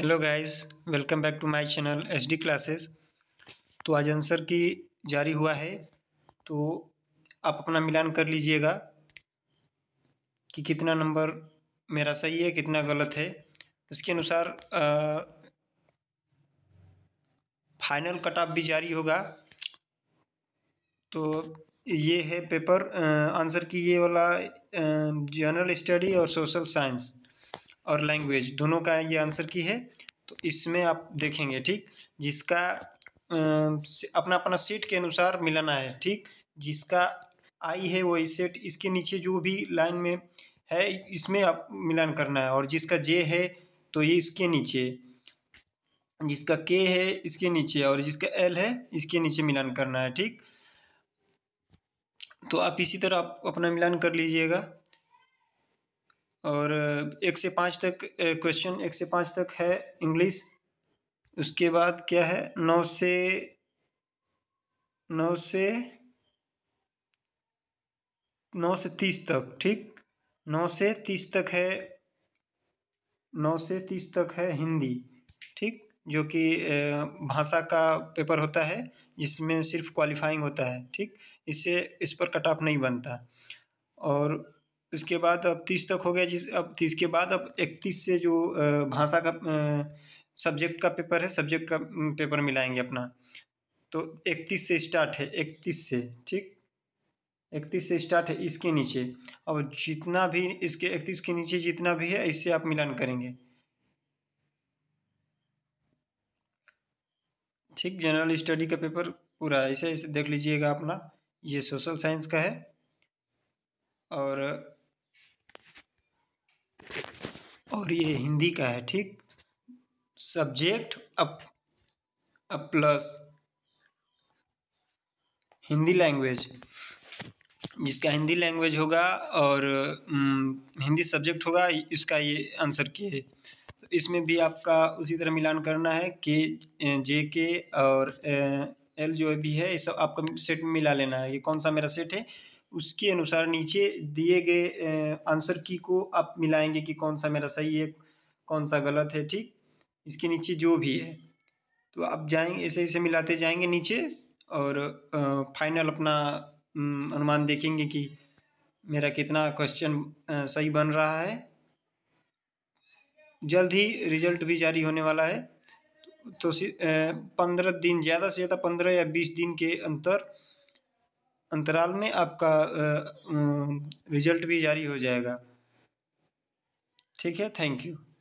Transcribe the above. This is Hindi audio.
hello guys welcome back to my channel S D classes तो आज आंसर की जारी हुआ है तो आप अपना मिलान कर लीजिएगा कि कितना नंबर मेरा सही है कितना गलत है उसके अनुसार फाइनल कट ऑफ भी जारी होगा तो ये है पेपर आंसर की ये वाला जनरल स्टडी और सोशल साइंस और लैंग्वेज दोनों का ये आंसर की है तो इसमें आप देखेंगे ठीक जिसका अपना अपना सेट के अनुसार मिलाना है ठीक जिसका आई है वही सेट इसके नीचे जो भी लाइन में है इसमें आप मिलान करना है और जिसका जे है तो ये इसके नीचे जिसका के है इसके नीचे और जिसका एल है इसके नीचे मिलान करना है ठीक तो आप इसी तरह आप अपना मिलान कर लीजिएगा और एक से पाँच तक क्वेश्चन एक से पाँच तक है इंग्लिश उसके बाद क्या है नौ से नौ से नौ से तीस तक ठीक नौ से तीस तक है नौ से तीस तक है हिंदी ठीक जो कि भाषा का पेपर होता है जिसमें सिर्फ क्वालिफाइंग होता है ठीक इससे इस पर कट ऑफ नहीं बनता और उसके बाद अब तीस तक हो गया जिस अब तीस के बाद अब इकतीस से जो भाषा का सब्जेक्ट का पेपर है सब्जेक्ट का पेपर मिलाएंगे अपना तो इकतीस से स्टार्ट है इकतीस से ठीक इकतीस से स्टार्ट है इसके नीचे और जितना भी इसके इकतीस के नीचे जितना भी है इससे आप मिलान करेंगे ठीक जनरल स्टडी का पेपर पूरा ऐसे ऐसे देख लीजिएगा अपना ये सोशल साइंस का है और और ये हिंदी का है ठीक subject up up plus Hindi language जिसका हिंदी लैंग्वेज होगा और हिंदी सब्जेक्ट होगा इसका ये आंसर के है तो इसमें भी आपका उसी तरह मिलान करना है के जे के और एल जो भी है ये सब आपका सेट में मिला लेना है ये कौन सा मेरा सेट है उसके अनुसार नीचे दिए गए आंसर की को आप मिलाएंगे कि कौन सा मेरा सही है कौन सा गलत है ठीक इसके नीचे जो भी है तो आप जाएंगे ऐसे ऐसे मिलाते जाएंगे नीचे और फाइनल अपना अनुमान देखेंगे कि मेरा कितना क्वेश्चन सही बन रहा है जल्द ही रिजल्ट भी जारी होने वाला है तो, तो पंद्रह दिन ज़्यादा से ज़्यादा पंद्रह या बीस दिन के अंतर अंतराल में आपका रिजल्ट भी जारी हो जाएगा ठीक है थैंक यू